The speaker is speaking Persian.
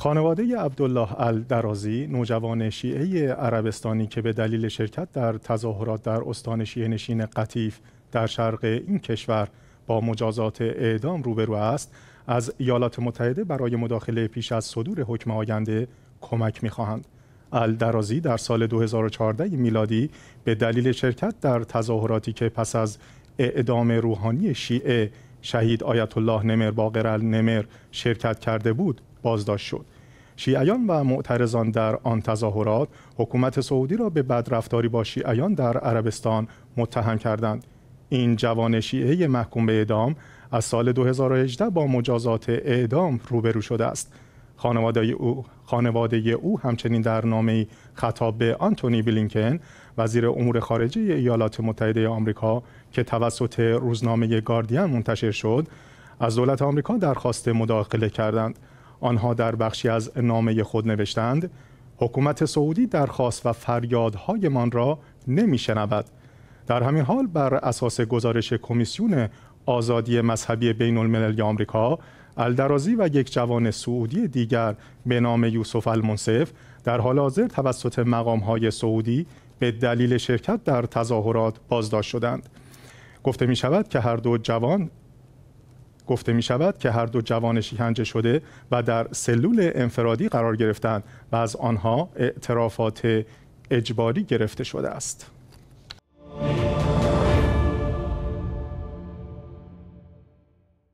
خانواده عبدالله الدرازی نوجوان شیعه عربستانی که به دلیل شرکت در تظاهرات در استان شیعه نشین قطیف در شرق این کشور با مجازات اعدام روبرو است از ایالات متحده برای مداخله پیش از صدور حکم آینده کمک میخواهند. الدرازی در سال 2014 میلادی به دلیل شرکت در تظاهراتی که پس از اعدام روحانی شیعه شهید آیت الله نمر باقر النمر شرکت کرده بود بازداشت شد شیعیان و معترضان در آن تظاهرات حکومت سعودی را به بدرفتاری با شیعیان در عربستان متهم کردند این جوان شیعه محکوم به اعدام از سال 2018 با مجازات اعدام روبرو شده است خانواده او, خانواده او همچنین در نامه خطاب به آنتونی بلینکن وزیر امور خارجه ایالات متحده آمریکا که توسط روزنامه گاردین منتشر شد از دولت آمریکا درخواست مداخله کردند آنها در بخشی از نامه خود نوشتند حکومت سعودی درخواست و فریادهایمان را نمیشنود در همین حال بر اساس گزارش کمیسیون آزادی مذهبی بین المللی آمریکا الدرازی و یک جوان سعودی دیگر به نام یوسف المنصف در حال حاضر توسط مقام های سعودی به دلیل شرکت در تظاهرات بازداشت شدند گفته می شود که هر دو جوان گفته می شود که هر دو جوان شکنجه شده و در سلول انفرادی قرار گرفتند و از آنها اعترافات اجباری گرفته شده است.